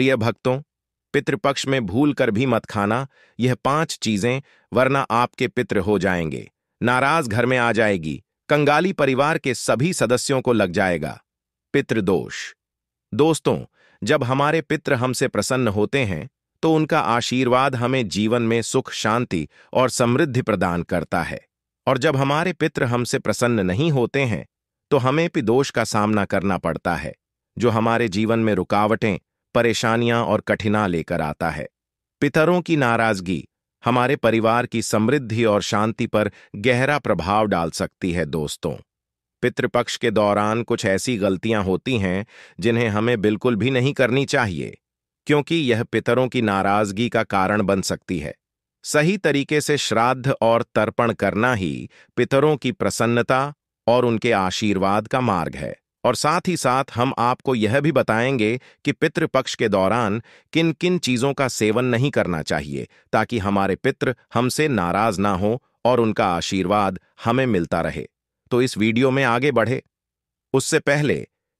प्रिय भक्तों पितृपक्ष में भूल कर भी मत खाना यह पांच चीजें वरना आपके पित्र हो जाएंगे नाराज घर में आ जाएगी कंगाली परिवार के सभी सदस्यों को लग जाएगा पितृदोष दोस्तों जब हमारे पित्र हमसे प्रसन्न होते हैं तो उनका आशीर्वाद हमें जीवन में सुख शांति और समृद्धि प्रदान करता है और जब हमारे पित्र हमसे प्रसन्न नहीं होते हैं तो हमें पिदोष का सामना करना पड़ता है जो हमारे जीवन में रुकावटें परेशानियां और कठिना लेकर आता है पितरों की नाराजगी हमारे परिवार की समृद्धि और शांति पर गहरा प्रभाव डाल सकती है दोस्तों पितृपक्ष के दौरान कुछ ऐसी गलतियां होती हैं जिन्हें हमें बिल्कुल भी नहीं करनी चाहिए क्योंकि यह पितरों की नाराजगी का कारण बन सकती है सही तरीके से श्राद्ध और तर्पण करना ही पितरों की प्रसन्नता और उनके आशीर्वाद का मार्ग है और साथ ही साथ हम आपको यह भी बताएंगे कि पित्र पक्ष के दौरान किन किन चीज़ों का सेवन नहीं करना चाहिए ताकि हमारे पित्र हमसे नाराज ना हो और उनका आशीर्वाद हमें मिलता रहे तो इस वीडियो में आगे बढ़े उससे पहले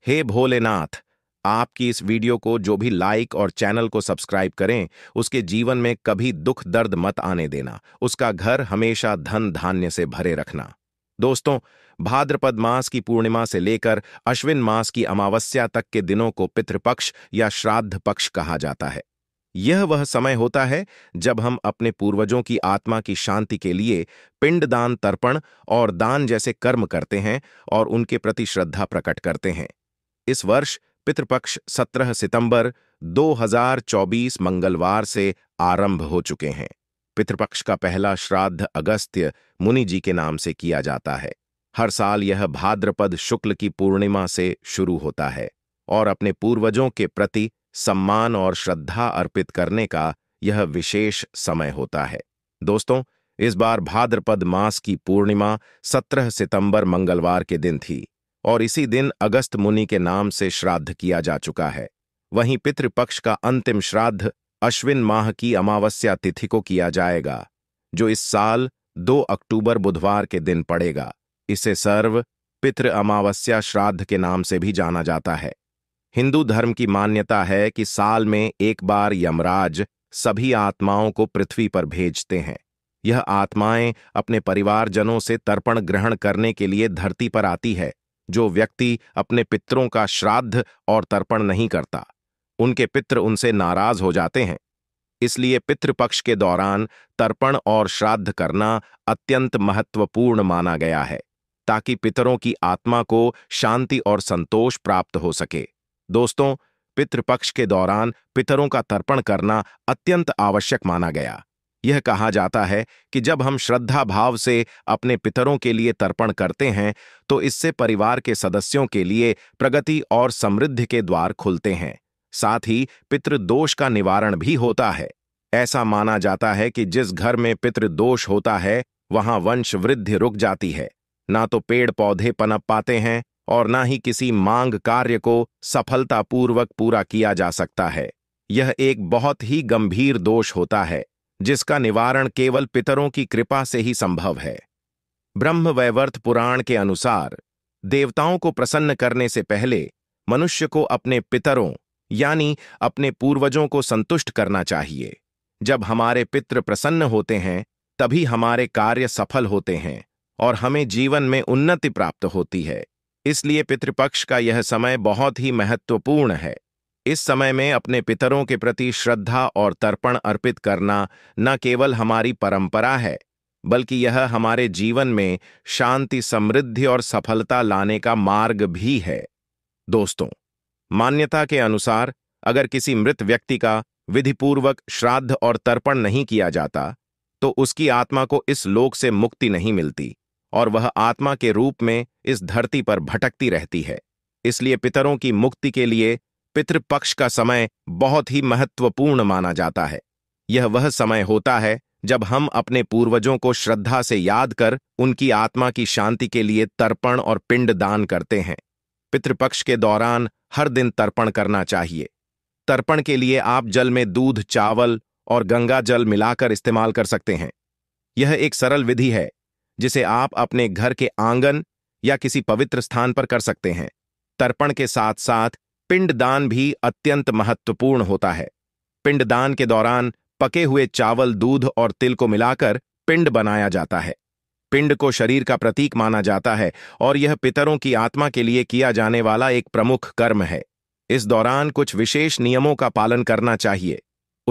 हे भोलेनाथ आपकी इस वीडियो को जो भी लाइक और चैनल को सब्सक्राइब करें उसके जीवन में कभी दुख दर्द मत आने देना उसका घर हमेशा धन धान्य से भरे रखना दोस्तों भाद्रपद मास की पूर्णिमा से लेकर अश्विन मास की अमावस्या तक के दिनों को पितृपक्ष या श्राद्ध पक्ष कहा जाता है यह वह समय होता है जब हम अपने पूर्वजों की आत्मा की शांति के लिए पिंडदान तर्पण और दान जैसे कर्म करते हैं और उनके प्रति श्रद्धा प्रकट करते हैं इस वर्ष पितृपक्ष 17 सितंबर 2024 मंगलवार से आरंभ हो चुके हैं पितृपक्ष का पहला श्राद्ध अगस्त्य मुनि जी के नाम से किया जाता है हर साल यह भाद्रपद शुक्ल की पूर्णिमा से शुरू होता है और अपने पूर्वजों के प्रति सम्मान और श्रद्धा अर्पित करने का यह विशेष समय होता है दोस्तों इस बार भाद्रपद मास की पूर्णिमा 17 सितंबर मंगलवार के दिन थी और इसी दिन अगस्त मुनि के नाम से श्राद्ध किया जा चुका है वहीं पितृपक्ष का अंतिम श्राद्ध अश्विन माह की अमावस्या तिथि को किया जाएगा जो इस साल 2 अक्टूबर बुधवार के दिन पड़ेगा इसे सर्व पितृ अमावस्या श्राद्ध के नाम से भी जाना जाता है हिंदू धर्म की मान्यता है कि साल में एक बार यमराज सभी आत्माओं को पृथ्वी पर भेजते हैं यह आत्माएं अपने परिवारजनों से तर्पण ग्रहण करने के लिए धरती पर आती है जो व्यक्ति अपने पितरों का श्राद्ध और तर्पण नहीं करता उनके पित्र उनसे नाराज हो जाते हैं इसलिए पितृपक्ष के दौरान तर्पण और श्राद्ध करना अत्यंत महत्वपूर्ण माना गया है ताकि पितरों की आत्मा को शांति और संतोष प्राप्त हो सके दोस्तों पितृपक्ष के दौरान पितरों का तर्पण करना अत्यंत आवश्यक माना गया यह कहा जाता है कि जब हम श्रद्धा भाव से अपने पितरों के लिए तर्पण करते हैं तो इससे परिवार के सदस्यों के लिए प्रगति और समृद्धि के द्वार खुलते हैं साथ ही पितृदोष का निवारण भी होता है ऐसा माना जाता है कि जिस घर में पितृदोष होता है वहां वंश वृद्धि रुक जाती है ना तो पेड़ पौधे पनप पाते हैं और ना ही किसी मांग कार्य को सफलतापूर्वक पूरा किया जा सकता है यह एक बहुत ही गंभीर दोष होता है जिसका निवारण केवल पितरों की कृपा से ही संभव है ब्रह्म वैवर्त पुराण के अनुसार देवताओं को प्रसन्न करने से पहले मनुष्य को अपने पितरों यानी अपने पूर्वजों को संतुष्ट करना चाहिए जब हमारे पितृ प्रसन्न होते हैं तभी हमारे कार्य सफल होते हैं और हमें जीवन में उन्नति प्राप्त होती है इसलिए पितृपक्ष का यह समय बहुत ही महत्वपूर्ण है इस समय में अपने पितरों के प्रति श्रद्धा और तर्पण अर्पित करना न केवल हमारी परंपरा है बल्कि यह हमारे जीवन में शांति समृद्धि और सफलता लाने का मार्ग भी है दोस्तों मान्यता के अनुसार अगर किसी मृत व्यक्ति का विधिपूर्वक श्राद्ध और तर्पण नहीं किया जाता तो उसकी आत्मा को इस लोक से मुक्ति नहीं मिलती और वह आत्मा के रूप में इस धरती पर भटकती रहती है इसलिए पितरों की मुक्ति के लिए पितृपक्ष का समय बहुत ही महत्वपूर्ण माना जाता है यह वह समय होता है जब हम अपने पूर्वजों को श्रद्धा से याद कर उनकी आत्मा की शांति के लिए तर्पण और पिंड दान करते हैं पितृपक्ष के दौरान हर दिन तर्पण करना चाहिए तर्पण के लिए आप जल में दूध चावल और गंगा जल मिलाकर इस्तेमाल कर सकते हैं यह एक सरल विधि है जिसे आप अपने घर के आंगन या किसी पवित्र स्थान पर कर सकते हैं तर्पण के साथ साथ पिंडदान भी अत्यंत महत्वपूर्ण होता है पिंडदान के दौरान पके हुए चावल दूध और तिल को मिलाकर पिंड बनाया जाता है पिंड को शरीर का प्रतीक माना जाता है और यह पितरों की आत्मा के लिए किया जाने वाला एक प्रमुख कर्म है इस दौरान कुछ विशेष नियमों का पालन करना चाहिए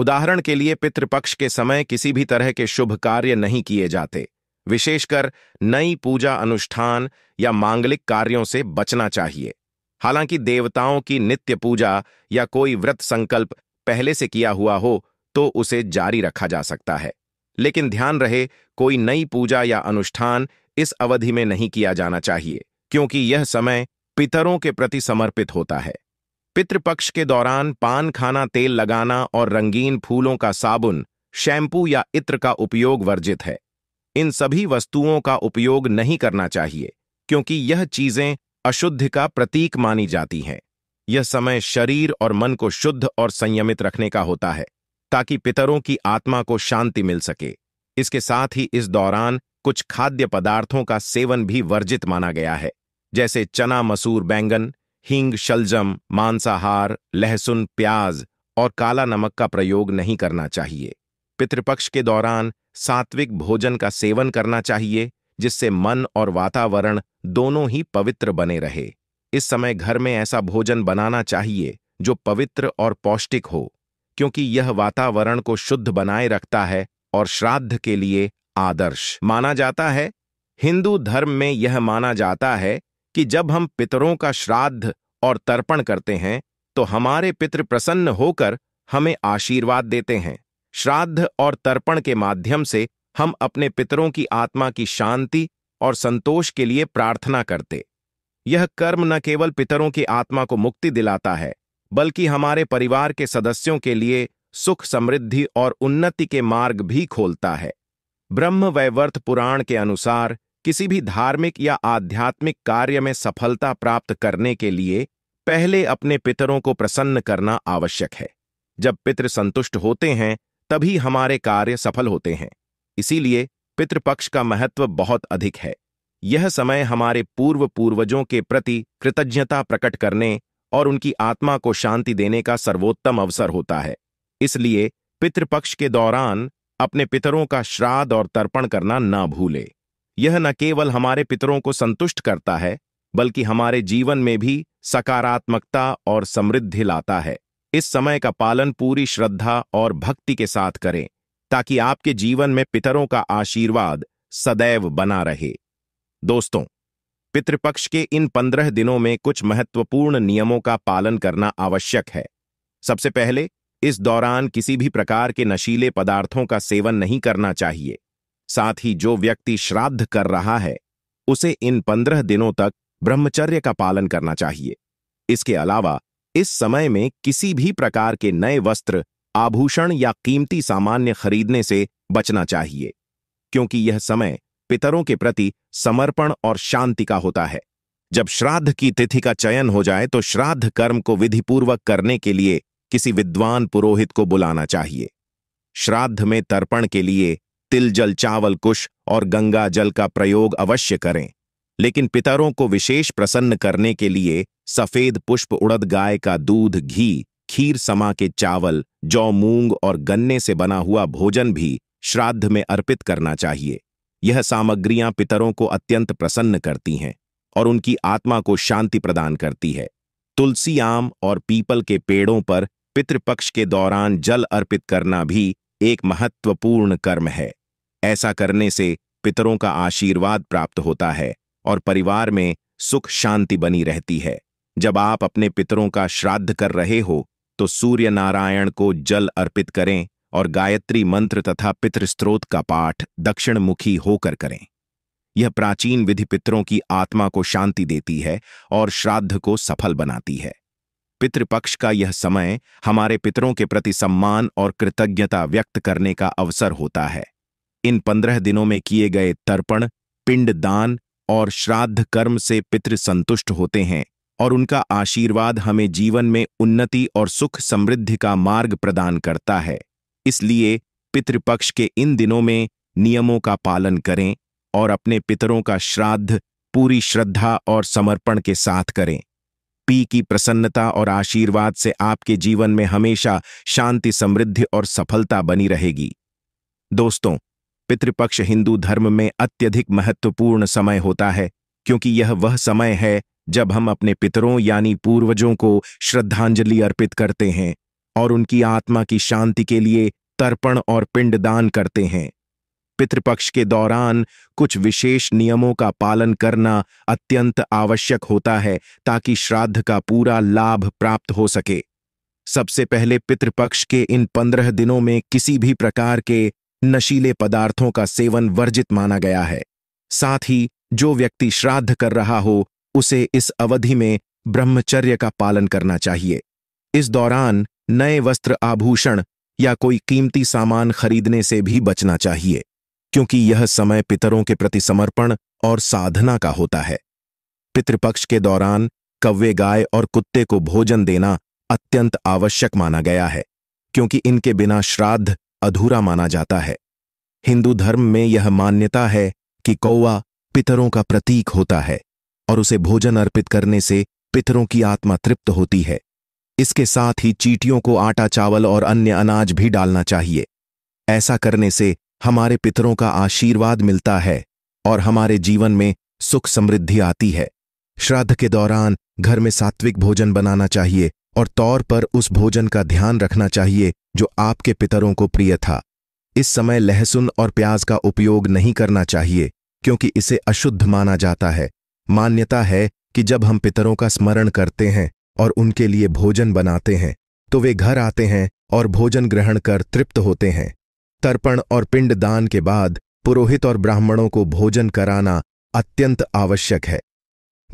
उदाहरण के लिए पितृपक्ष के समय किसी भी तरह के शुभ कार्य नहीं किए जाते विशेषकर नई पूजा अनुष्ठान या मांगलिक कार्यों से बचना चाहिए हालांकि देवताओं की नित्य पूजा या कोई व्रत संकल्प पहले से किया हुआ हो तो उसे जारी रखा जा सकता है लेकिन ध्यान रहे कोई नई पूजा या अनुष्ठान इस अवधि में नहीं किया जाना चाहिए क्योंकि यह समय पितरों के प्रति समर्पित होता है पितृपक्ष के दौरान पान खाना तेल लगाना और रंगीन फूलों का साबुन शैम्पू या इत्र का उपयोग वर्जित है इन सभी वस्तुओं का उपयोग नहीं करना चाहिए क्योंकि यह चीजें अशुद्ध का प्रतीक मानी जाती हैं यह समय शरीर और मन को शुद्ध और संयमित रखने का होता है ताकि पितरों की आत्मा को शांति मिल सके इसके साथ ही इस दौरान कुछ खाद्य पदार्थों का सेवन भी वर्जित माना गया है जैसे चना मसूर बैंगन हींग शलजम मांसाहार लहसुन प्याज और काला नमक का प्रयोग नहीं करना चाहिए पितृपक्ष के दौरान सात्विक भोजन का सेवन करना चाहिए जिससे मन और वातावरण दोनों ही पवित्र बने रहे इस समय घर में ऐसा भोजन बनाना चाहिए जो पवित्र और पौष्टिक हो क्योंकि यह वातावरण को शुद्ध बनाए रखता है और श्राद्ध के लिए आदर्श माना जाता है हिंदू धर्म में यह माना जाता है कि जब हम पितरों का श्राद्ध और तर्पण करते हैं तो हमारे पितृ प्रसन्न होकर हमें आशीर्वाद देते हैं श्राद्ध और तर्पण के माध्यम से हम अपने पितरों की आत्मा की शांति और संतोष के लिए प्रार्थना करते यह कर्म न केवल पितरों की आत्मा को मुक्ति दिलाता है बल्कि हमारे परिवार के सदस्यों के लिए सुख समृद्धि और उन्नति के मार्ग भी खोलता है ब्रह्म वैवर्थ पुराण के अनुसार किसी भी धार्मिक या आध्यात्मिक कार्य में सफलता प्राप्त करने के लिए पहले अपने पितरों को प्रसन्न करना आवश्यक है जब पितृ संतुष्ट होते हैं तभी हमारे कार्य सफल होते हैं इसीलिए पितृपक्ष का महत्व बहुत अधिक है यह समय हमारे पूर्व पूर्वजों के प्रति कृतज्ञता प्रकट करने और उनकी आत्मा को शांति देने का सर्वोत्तम अवसर होता है इसलिए पितृपक्ष के दौरान अपने पितरों का श्राद्ध और तर्पण करना ना भूले यह न केवल हमारे पितरों को संतुष्ट करता है बल्कि हमारे जीवन में भी सकारात्मकता और समृद्धि लाता है इस समय का पालन पूरी श्रद्धा और भक्ति के साथ करें ताकि आपके जीवन में पितरों का आशीर्वाद सदैव बना रहे दोस्तों पितृपक्ष के इन पंद्रह दिनों में कुछ महत्वपूर्ण नियमों का पालन करना आवश्यक है सबसे पहले इस दौरान किसी भी प्रकार के नशीले पदार्थों का सेवन नहीं करना चाहिए साथ ही जो व्यक्ति श्राद्ध कर रहा है उसे इन पंद्रह दिनों तक ब्रह्मचर्य का पालन करना चाहिए इसके अलावा इस समय में किसी भी प्रकार के नए वस्त्र आभूषण या कीमती सामान्य खरीदने से बचना चाहिए क्योंकि यह समय पितरों के प्रति समर्पण और शांति का होता है जब श्राद्ध की तिथि का चयन हो जाए तो श्राद्ध कर्म को विधिपूर्वक करने के लिए किसी विद्वान पुरोहित को बुलाना चाहिए श्राद्ध में तर्पण के लिए तिल जल चावल कुश और गंगा जल का प्रयोग अवश्य करें लेकिन पितरों को विशेष प्रसन्न करने के लिए सफेद पुष्प उड़द गाय का दूध घी खीर समा के चावल जौ मूंग और गन्ने से बना हुआ भोजन भी श्राद्ध में अर्पित करना चाहिए यह सामग्रियां पितरों को अत्यंत प्रसन्न करती हैं और उनकी आत्मा को शांति प्रदान करती है तुलसी आम और पीपल के पेड़ों पर पितृपक्ष के दौरान जल अर्पित करना भी एक महत्वपूर्ण कर्म है ऐसा करने से पितरों का आशीर्वाद प्राप्त होता है और परिवार में सुख शांति बनी रहती है जब आप अपने पितरों का श्राद्ध कर रहे हो तो सूर्य नारायण को जल अर्पित करें और गायत्री मंत्र तथा पितृस्त्रोत का पाठ दक्षिण मुखी होकर करें यह प्राचीन विधि पितरों की आत्मा को शांति देती है और श्राद्ध को सफल बनाती है पितृपक्ष का यह समय हमारे पितरों के प्रति सम्मान और कृतज्ञता व्यक्त करने का अवसर होता है इन पंद्रह दिनों में किए गए तर्पण पिंड दान और श्राद्ध कर्म से पितृ संतुष्ट होते हैं और उनका आशीर्वाद हमें जीवन में उन्नति और सुख समृद्धि का मार्ग प्रदान करता है इसलिए पितृपक्ष के इन दिनों में नियमों का पालन करें और अपने पितरों का श्राद्ध पूरी श्रद्धा और समर्पण के साथ करें पी की प्रसन्नता और आशीर्वाद से आपके जीवन में हमेशा शांति समृद्धि और सफलता बनी रहेगी दोस्तों पितृपक्ष हिंदू धर्म में अत्यधिक महत्वपूर्ण समय होता है क्योंकि यह वह समय है जब हम अपने पितरों यानी पूर्वजों को श्रद्धांजलि अर्पित करते हैं और उनकी आत्मा की शांति के लिए तर्पण और पिंडदान करते हैं पितृपक्ष के दौरान कुछ विशेष नियमों का पालन करना अत्यंत आवश्यक होता है ताकि श्राद्ध का पूरा लाभ प्राप्त हो सके सबसे पहले पितृपक्ष के इन पंद्रह दिनों में किसी भी प्रकार के नशीले पदार्थों का सेवन वर्जित माना गया है साथ ही जो व्यक्ति श्राद्ध कर रहा हो उसे इस अवधि में ब्रह्मचर्य का पालन करना चाहिए इस दौरान नए वस्त्र आभूषण या कोई कीमती सामान खरीदने से भी बचना चाहिए क्योंकि यह समय पितरों के प्रति समर्पण और साधना का होता है पितृपक्ष के दौरान कव्वे गाय और कुत्ते को भोजन देना अत्यंत आवश्यक माना गया है क्योंकि इनके बिना श्राद्ध अधूरा माना जाता है हिंदू धर्म में यह मान्यता है कि कौवा पितरों का प्रतीक होता है और उसे भोजन अर्पित करने से पितरों की आत्मा तृप्त होती है इसके साथ ही चीटियों को आटा चावल और अन्य अनाज भी डालना चाहिए ऐसा करने से हमारे पितरों का आशीर्वाद मिलता है और हमारे जीवन में सुख समृद्धि आती है श्राद्ध के दौरान घर में सात्विक भोजन बनाना चाहिए और तौर पर उस भोजन का ध्यान रखना चाहिए जो आपके पितरों को प्रिय था इस समय लहसुन और प्याज का उपयोग नहीं करना चाहिए क्योंकि इसे अशुद्ध माना जाता है मान्यता है कि जब हम पितरों का स्मरण करते हैं और उनके लिए भोजन बनाते हैं तो वे घर आते हैं और भोजन ग्रहण कर तृप्त होते हैं तर्पण और पिंड दान के बाद पुरोहित और ब्राह्मणों को भोजन कराना अत्यंत आवश्यक है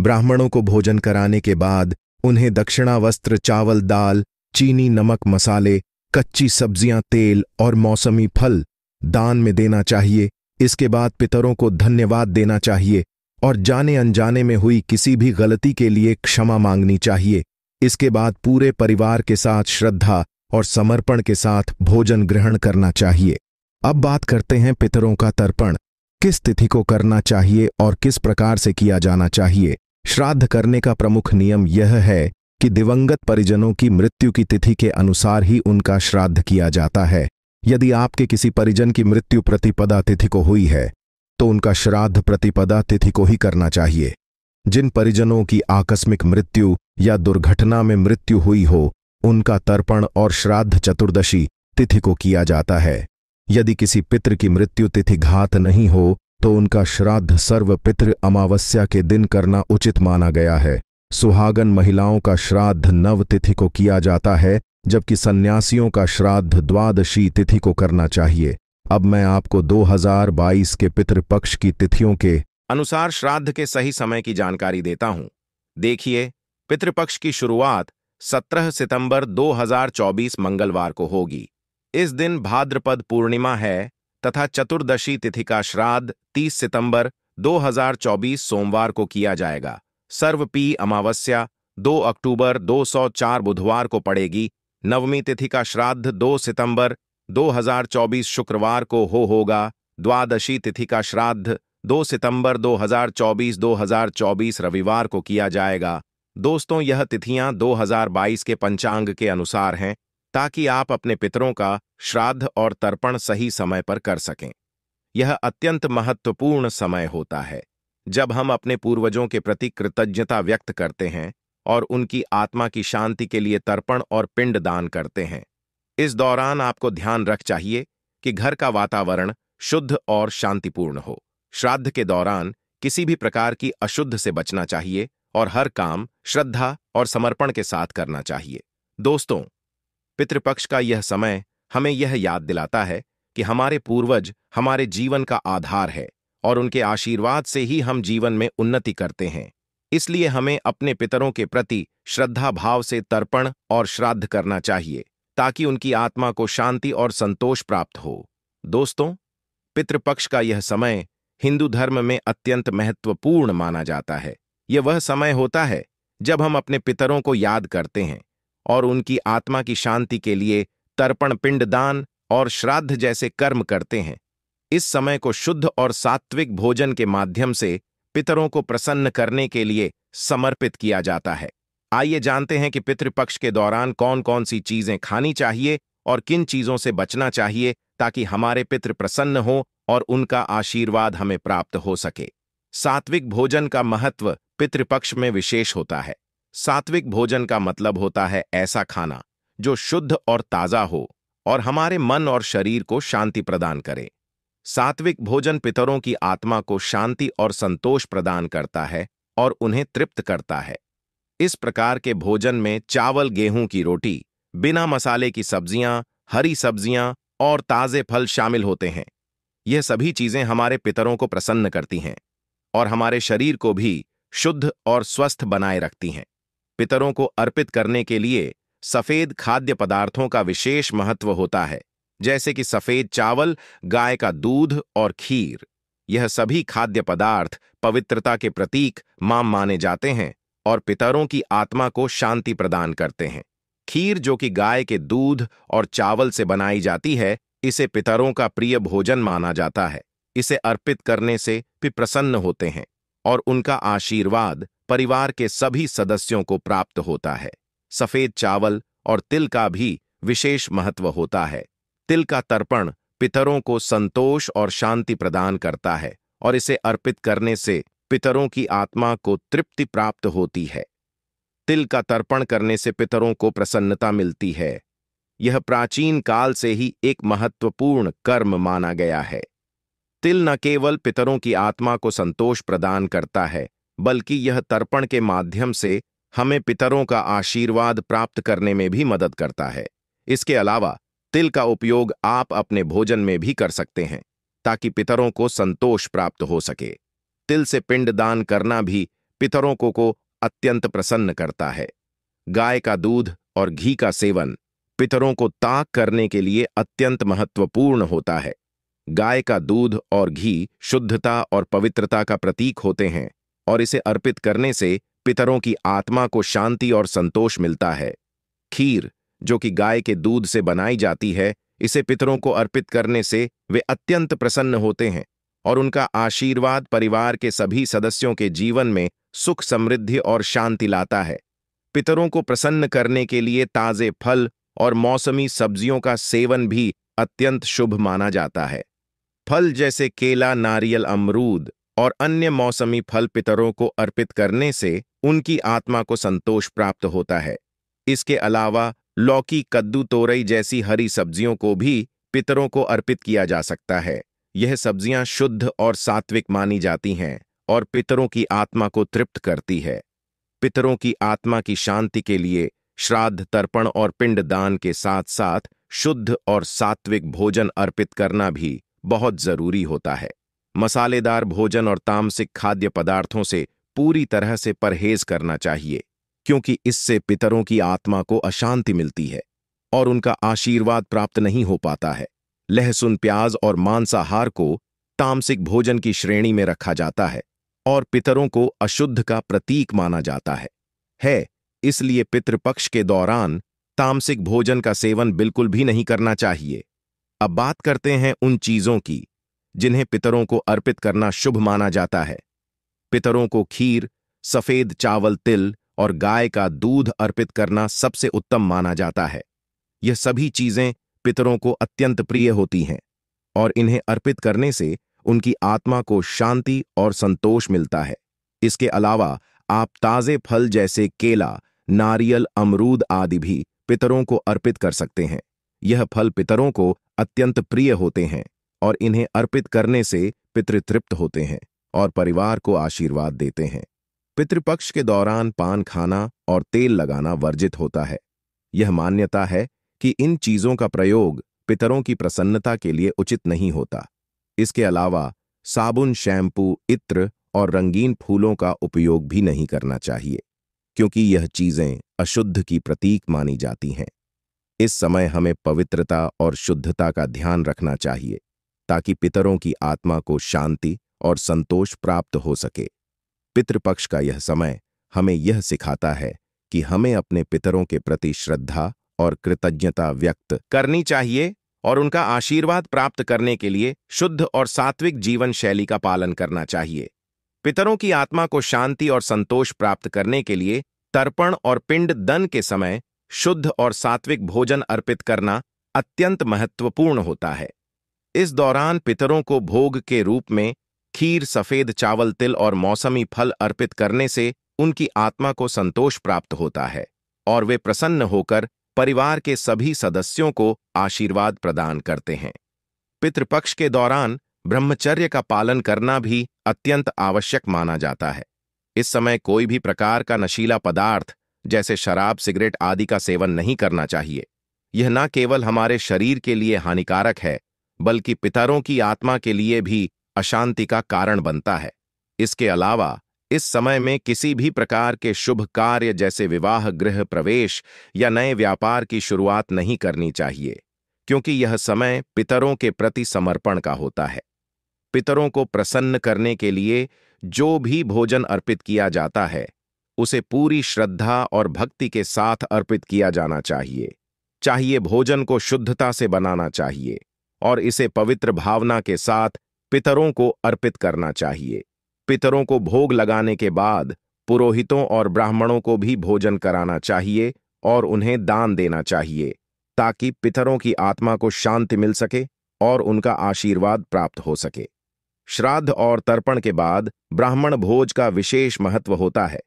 ब्राह्मणों को भोजन कराने के बाद उन्हें दक्षिणा वस्त्र चावल दाल चीनी नमक मसाले कच्ची सब्जियां तेल और मौसमी फल दान में देना चाहिए इसके बाद पितरों को धन्यवाद देना चाहिए और जाने अनजाने में हुई किसी भी गलती के लिए क्षमा मांगनी चाहिए इसके बाद पूरे परिवार के साथ श्रद्धा और समर्पण के साथ भोजन ग्रहण करना चाहिए अब बात करते हैं पितरों का तर्पण किस तिथि को करना चाहिए और किस प्रकार से किया जाना चाहिए श्राद्ध करने का प्रमुख नियम यह है कि दिवंगत परिजनों की मृत्यु की तिथि के अनुसार ही उनका श्राद्ध किया जाता है यदि आपके किसी परिजन की मृत्यु प्रतिपदा तिथि को हुई है तो उनका श्राद्ध प्रतिपदा तिथि को ही करना चाहिए जिन परिजनों की आकस्मिक मृत्यु या दुर्घटना में मृत्यु हुई हो उनका तर्पण और श्राद्ध चतुर्दशी तिथि को किया जाता है यदि किसी पितृ की मृत्यु तिथि घात नहीं हो तो उनका श्राद्ध सर्व पितृ अमावस्या के दिन करना उचित माना गया है सुहागन महिलाओं का श्राद्ध नव तिथि को किया जाता है जबकि सन्यासियों का श्राद्ध द्वादशी तिथि को करना चाहिए अब मैं आपको 2022 के पितृपक्ष की तिथियों के अनुसार श्राद्ध के सही समय की जानकारी देता हूं देखिए पितृपक्ष की शुरुआत 17 सितंबर 2024 मंगलवार को होगी इस दिन भाद्रपद पूर्णिमा है तथा चतुर्दशी तिथि का श्राद्ध 30 सितंबर 2024 सोमवार को किया जाएगा सर्वपी अमावस्या 2 अक्टूबर 204 बुधवार को पड़ेगी नवमी तिथि का श्राद्ध 2 सितंबर 2024 शुक्रवार को हो होगा द्वादशी तिथि का श्राद्ध 2 सितंबर 2024 2024 रविवार को किया जाएगा दोस्तों यह तिथियां 2022 के पंचांग के अनुसार हैं ताकि आप अपने पितरों का श्राद्ध और तर्पण सही समय पर कर सकें यह अत्यंत महत्वपूर्ण समय होता है जब हम अपने पूर्वजों के प्रति कृतज्ञता व्यक्त करते हैं और उनकी आत्मा की शांति के लिए तर्पण और पिंड दान करते हैं इस दौरान आपको ध्यान रख चाहिए कि घर का वातावरण शुद्ध और शांतिपूर्ण हो श्राद्ध के दौरान किसी भी प्रकार की अशुद्ध से बचना चाहिए और हर काम श्रद्धा और समर्पण के साथ करना चाहिए दोस्तों पितृपक्ष का यह समय हमें यह याद दिलाता है कि हमारे पूर्वज हमारे जीवन का आधार है और उनके आशीर्वाद से ही हम जीवन में उन्नति करते हैं इसलिए हमें अपने पितरों के प्रति श्रद्धा भाव से तर्पण और श्राद्ध करना चाहिए ताकि उनकी आत्मा को शांति और संतोष प्राप्त हो दोस्तों पितृपक्ष का यह समय हिंदू धर्म में अत्यंत महत्वपूर्ण माना जाता है यह वह समय होता है जब हम अपने पितरों को याद करते हैं और उनकी आत्मा की शांति के लिए तर्पण पिंडदान और श्राद्ध जैसे कर्म करते हैं इस समय को शुद्ध और सात्विक भोजन के माध्यम से पितरों को प्रसन्न करने के लिए समर्पित किया जाता है आइए जानते हैं कि पितृपक्ष के दौरान कौन कौन सी चीजें खानी चाहिए और किन चीजों से बचना चाहिए ताकि हमारे पितृ प्रसन्न हो और उनका आशीर्वाद हमें प्राप्त हो सके सात्विक भोजन का महत्व पितृपक्ष में विशेष होता है सात्विक भोजन का मतलब होता है ऐसा खाना जो शुद्ध और ताज़ा हो और हमारे मन और शरीर को शांति प्रदान करे सात्विक भोजन पितरों की आत्मा को शांति और संतोष प्रदान करता है और उन्हें तृप्त करता है इस प्रकार के भोजन में चावल गेहूं की रोटी बिना मसाले की सब्जियां हरी सब्जियां और ताज़े फल शामिल होते हैं यह सभी चीज़ें हमारे पितरों को प्रसन्न करती हैं और हमारे शरीर को भी शुद्ध और स्वस्थ बनाए रखती हैं पितरों को अर्पित करने के लिए सफ़ेद खाद्य पदार्थों का विशेष महत्व होता है जैसे कि सफ़ेद चावल गाय का दूध और खीर यह सभी खाद्य पदार्थ पवित्रता के प्रतीक माम माने जाते हैं और पितरों की आत्मा को शांति प्रदान करते हैं खीर जो कि गाय के दूध और चावल से बनाई जाती है इसे पितरों का प्रिय भोजन माना जाता है इसे अर्पित करने से भी प्रसन्न होते हैं और उनका आशीर्वाद परिवार के सभी सदस्यों को प्राप्त होता है सफेद चावल और तिल का भी विशेष महत्व होता है तिल का तर्पण पितरों को संतोष और शांति प्रदान करता है और इसे अर्पित करने से पितरों की आत्मा को तृप्ति प्राप्त होती है तिल का तर्पण करने से पितरों को प्रसन्नता मिलती है यह प्राचीन काल से ही एक महत्वपूर्ण कर्म माना गया है तिल न केवल पितरों की आत्मा को संतोष प्रदान करता है बल्कि यह तर्पण के माध्यम से हमें पितरों का आशीर्वाद प्राप्त करने में भी मदद करता है इसके अलावा तिल का उपयोग आप अपने भोजन में भी कर सकते हैं ताकि पितरों को संतोष प्राप्त हो सके तिल से पिंड दान करना भी पितरों को को अत्यंत प्रसन्न करता है गाय का दूध और घी का सेवन पितरों को ताक करने के लिए अत्यंत महत्वपूर्ण होता है गाय का दूध और घी शुद्धता और पवित्रता का प्रतीक होते हैं और इसे अर्पित करने से पितरों की आत्मा को शांति और संतोष मिलता है खीर जो कि गाय के दूध से बनाई जाती है इसे पितरों को अर्पित करने से वे अत्यंत प्रसन्न होते हैं और उनका आशीर्वाद परिवार के सभी सदस्यों के जीवन में सुख समृद्धि और शांति लाता है पितरों को प्रसन्न करने के लिए ताज़े फल और मौसमी सब्जियों का सेवन भी अत्यंत शुभ माना जाता है फल जैसे केला नारियल अमरूद और अन्य मौसमी फल पितरों को अर्पित करने से उनकी आत्मा को संतोष प्राप्त होता है इसके अलावा लौकी कद्दू तोरई जैसी हरी सब्जियों को भी पितरों को अर्पित किया जा सकता है यह सब्जियां शुद्ध और सात्विक मानी जाती हैं और पितरों की आत्मा को तृप्त करती है पितरों की आत्मा की शांति के लिए श्राद्ध तर्पण और पिंड दान के साथ साथ शुद्ध और सात्विक भोजन अर्पित करना भी बहुत जरूरी होता है मसालेदार भोजन और तामसिक खाद्य पदार्थों से पूरी तरह से परहेज करना चाहिए क्योंकि इससे पितरों की आत्मा को अशांति मिलती है और उनका आशीर्वाद प्राप्त नहीं हो पाता है लहसुन प्याज और मांसाहार को तामसिक भोजन की श्रेणी में रखा जाता है और पितरों को अशुद्ध का प्रतीक माना जाता है है इसलिए पितृपक्ष के दौरान तामसिक भोजन का सेवन बिल्कुल भी नहीं करना चाहिए अब बात करते हैं उन चीजों की जिन्हें पितरों को अर्पित करना शुभ माना जाता है पितरों को खीर सफेद चावल तिल और गाय का दूध अर्पित करना सबसे उत्तम माना जाता है यह सभी चीजें पितरों को अत्यंत प्रिय होती हैं और इन्हें अर्पित करने से उनकी आत्मा को शांति और संतोष मिलता है इसके अलावा आप ताज़े फल जैसे केला नारियल अमरूद आदि भी पितरों को अर्पित कर सकते हैं यह फल पितरों को अत्यंत प्रिय होते हैं और इन्हें अर्पित करने से पितृतृप्त होते हैं और परिवार को आशीर्वाद देते हैं पितृपक्ष के दौरान पान खाना और तेल लगाना वर्जित होता है यह मान्यता है कि इन चीज़ों का प्रयोग पितरों की प्रसन्नता के लिए उचित नहीं होता इसके अलावा साबुन शैम्पू इत्र और रंगीन फूलों का उपयोग भी नहीं करना चाहिए क्योंकि यह चीज़ें अशुद्ध की प्रतीक मानी जाती हैं इस समय हमें पवित्रता और शुद्धता का ध्यान रखना चाहिए ताकि पितरों की आत्मा को शांति और संतोष प्राप्त हो सके पितृपक्ष का यह समय हमें यह सिखाता है कि हमें अपने पितरों के प्रति श्रद्धा और कृतज्ञता व्यक्त करनी चाहिए और उनका आशीर्वाद प्राप्त करने के लिए शुद्ध और सात्विक जीवन शैली का पालन करना चाहिए पितरों की आत्मा को शांति और संतोष प्राप्त करने के लिए तर्पण और पिंड दन के समय शुद्ध और सात्विक भोजन अर्पित करना अत्यंत महत्वपूर्ण होता है इस दौरान पितरों को भोग के रूप में खीर सफेद चावल तिल और मौसमी फल अर्पित करने से उनकी आत्मा को संतोष प्राप्त होता है और वे प्रसन्न होकर परिवार के सभी सदस्यों को आशीर्वाद प्रदान करते हैं पितृपक्ष के दौरान ब्रह्मचर्य का पालन करना भी अत्यंत आवश्यक माना जाता है इस समय कोई भी प्रकार का नशीला पदार्थ जैसे शराब सिगरेट आदि का सेवन नहीं करना चाहिए यह न केवल हमारे शरीर के लिए हानिकारक है बल्कि पितरों की आत्मा के लिए भी अशांति का कारण बनता है इसके अलावा इस समय में किसी भी प्रकार के शुभ कार्य जैसे विवाह गृह प्रवेश या नए व्यापार की शुरुआत नहीं करनी चाहिए क्योंकि यह समय पितरों के प्रति समर्पण का होता है पितरों को प्रसन्न करने के लिए जो भी भोजन अर्पित किया जाता है उसे पूरी श्रद्धा और भक्ति के साथ अर्पित किया जाना चाहिए चाहिए भोजन को शुद्धता से बनाना चाहिए और इसे पवित्र भावना के साथ पितरों को अर्पित करना चाहिए पितरों को भोग लगाने के बाद पुरोहितों और ब्राह्मणों को भी भोजन कराना चाहिए और उन्हें दान देना चाहिए ताकि पितरों की आत्मा को शांति मिल सके और उनका आशीर्वाद प्राप्त हो सके श्राद्ध और तर्पण के बाद ब्राह्मण भोज का विशेष महत्व होता है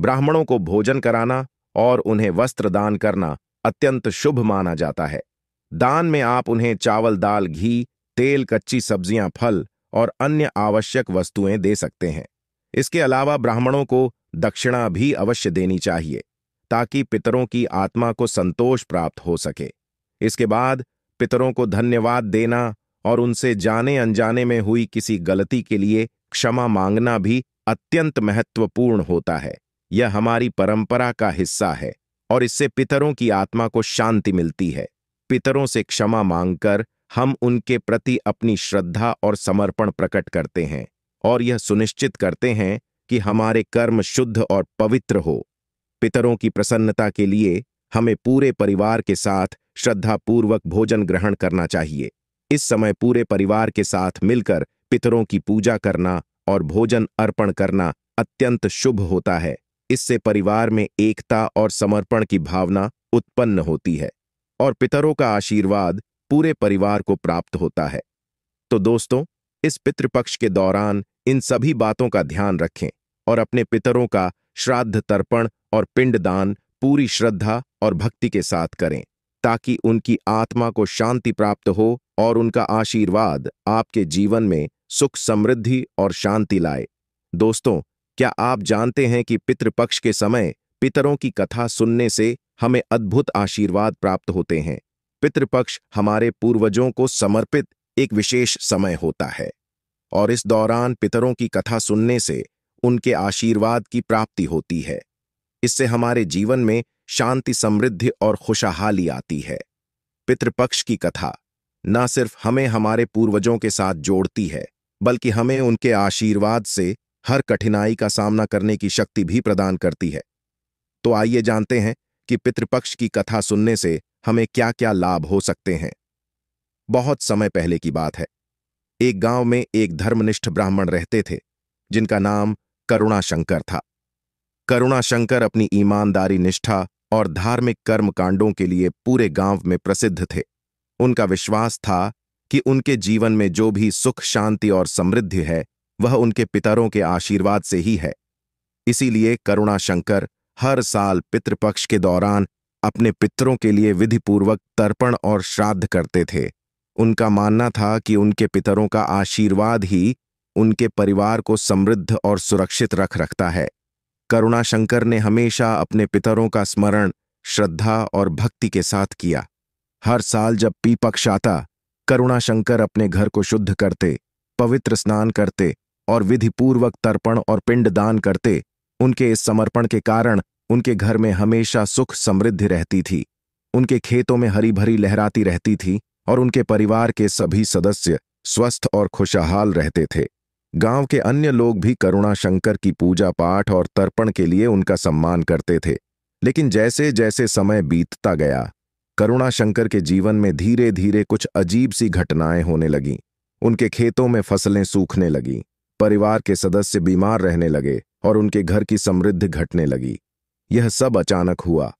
ब्राह्मणों को भोजन कराना और उन्हें वस्त्र दान करना अत्यंत शुभ माना जाता है दान में आप उन्हें चावल दाल घी तेल कच्ची सब्जियां फल और अन्य आवश्यक वस्तुएं दे सकते हैं इसके अलावा ब्राह्मणों को दक्षिणा भी अवश्य देनी चाहिए ताकि पितरों की आत्मा को संतोष प्राप्त हो सके इसके बाद पितरों को धन्यवाद देना और उनसे जाने अनजाने में हुई किसी गलती के लिए क्षमा मांगना भी अत्यंत महत्वपूर्ण होता है यह हमारी परंपरा का हिस्सा है और इससे पितरों की आत्मा को शांति मिलती है पितरों से क्षमा मांगकर हम उनके प्रति अपनी श्रद्धा और समर्पण प्रकट करते हैं और यह सुनिश्चित करते हैं कि हमारे कर्म शुद्ध और पवित्र हो पितरों की प्रसन्नता के लिए हमें पूरे परिवार के साथ श्रद्धापूर्वक भोजन ग्रहण करना चाहिए इस समय पूरे परिवार के साथ मिलकर पितरों की पूजा करना और भोजन अर्पण करना अत्यंत शुभ होता है इससे परिवार में एकता और समर्पण की भावना उत्पन्न होती है और पितरों का आशीर्वाद पूरे परिवार को प्राप्त होता है तो दोस्तों इस पितृपक्ष के दौरान इन सभी बातों का ध्यान रखें और अपने पितरों का श्राद्ध तर्पण और पिंडदान पूरी श्रद्धा और भक्ति के साथ करें ताकि उनकी आत्मा को शांति प्राप्त हो और उनका आशीर्वाद आपके जीवन में सुख समृद्धि और शांति लाए दोस्तों क्या आप जानते हैं कि पितृपक्ष के समय पितरों की कथा सुनने से हमें अद्भुत आशीर्वाद प्राप्त होते हैं पितृपक्ष हमारे पूर्वजों को समर्पित एक विशेष समय होता है और इस दौरान पितरों की कथा सुनने से उनके आशीर्वाद की प्राप्ति होती है इससे हमारे जीवन में शांति समृद्धि और खुशहाली आती है पितृपक्ष की कथा न सिर्फ हमें हमारे पूर्वजों के साथ जोड़ती है बल्कि हमें उनके आशीर्वाद से हर कठिनाई का सामना करने की शक्ति भी प्रदान करती है तो आइए जानते हैं कि पितृपक्ष की कथा सुनने से हमें क्या क्या लाभ हो सकते हैं बहुत समय पहले की बात है एक गांव में एक धर्मनिष्ठ ब्राह्मण रहते थे जिनका नाम करुणाशंकर था करुणाशंकर अपनी ईमानदारी निष्ठा और धार्मिक कर्म कांडों के लिए पूरे गांव में प्रसिद्ध थे उनका विश्वास था कि उनके जीवन में जो भी सुख शांति और समृद्धि है वह उनके पितरों के आशीर्वाद से ही है इसीलिए करुणाशंकर हर साल पितृपक्ष के दौरान अपने पितरों के लिए विधिपूर्वक तर्पण और श्राद्ध करते थे उनका मानना था कि उनके पितरों का आशीर्वाद ही उनके परिवार को समृद्ध और सुरक्षित रख रखता है करुणाशंकर ने हमेशा अपने पितरों का स्मरण श्रद्धा और भक्ति के साथ किया हर साल जब पीपक्ष आता करुणाशंकर अपने घर को शुद्ध करते पवित्र स्नान करते और विधिपूर्वक तर्पण और पिंडदान करते उनके इस समर्पण के कारण उनके घर में हमेशा सुख समृद्धि रहती थी उनके खेतों में हरी भरी लहराती रहती थी और उनके परिवार के सभी सदस्य स्वस्थ और खुशहाल रहते थे गांव के अन्य लोग भी करुणा शंकर की पूजा पाठ और तर्पण के लिए उनका सम्मान करते थे लेकिन जैसे जैसे समय बीतता गया करुणा शंकर के जीवन में धीरे धीरे कुछ अजीब सी घटनाएं होने लगीं उनके खेतों में फसलें सूखने लगीं परिवार के सदस्य बीमार रहने लगे और उनके घर की समृद्धि घटने लगी यह सब अचानक हुआ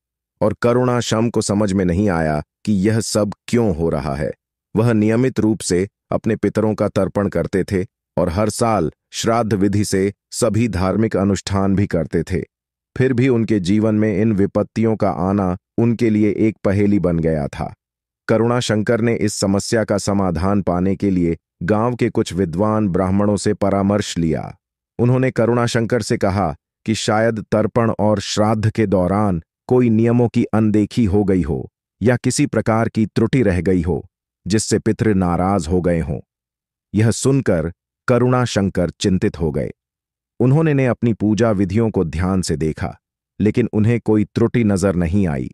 और करुणा शम को समझ में नहीं आया कि यह सब क्यों हो रहा है वह नियमित रूप से अपने पितरों का तर्पण करते थे और हर साल श्राद्ध विधि से सभी धार्मिक अनुष्ठान भी करते थे फिर भी उनके जीवन में इन विपत्तियों का आना उनके लिए एक पहेली बन गया था करुणाशंकर ने इस समस्या का समाधान पाने के लिए गांव के कुछ विद्वान ब्राह्मणों से परामर्श लिया उन्होंने करुणाशंकर से कहा कि शायद तर्पण और श्राद्ध के दौरान कोई नियमों की अनदेखी हो गई हो या किसी प्रकार की त्रुटि रह गई हो जिससे पितृ नाराज हो गए हों यह सुनकर करुणाशंकर चिंतित हो गए उन्होंने ने अपनी पूजा विधियों को ध्यान से देखा लेकिन उन्हें कोई त्रुटि नजर नहीं आई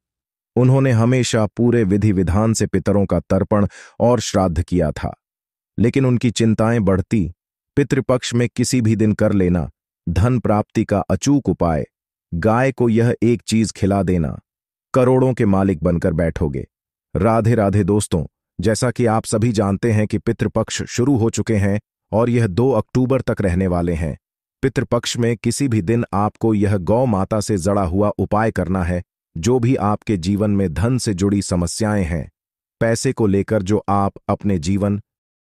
उन्होंने हमेशा पूरे विधि विधान से पितरों का तर्पण और श्राद्ध किया था लेकिन उनकी चिंताएं बढ़ती पितृपक्ष में किसी भी दिन कर लेना धन प्राप्ति का अचूक उपाय गाय को यह एक चीज खिला देना करोड़ों के मालिक बनकर बैठोगे राधे राधे दोस्तों जैसा कि आप सभी जानते हैं कि पितृपक्ष शुरू हो चुके हैं और यह 2 अक्टूबर तक रहने वाले हैं पितृपक्ष में किसी भी दिन आपको यह गौ माता से जड़ा हुआ उपाय करना है जो भी आपके जीवन में धन से जुड़ी समस्याएं हैं पैसे को लेकर जो आप अपने जीवन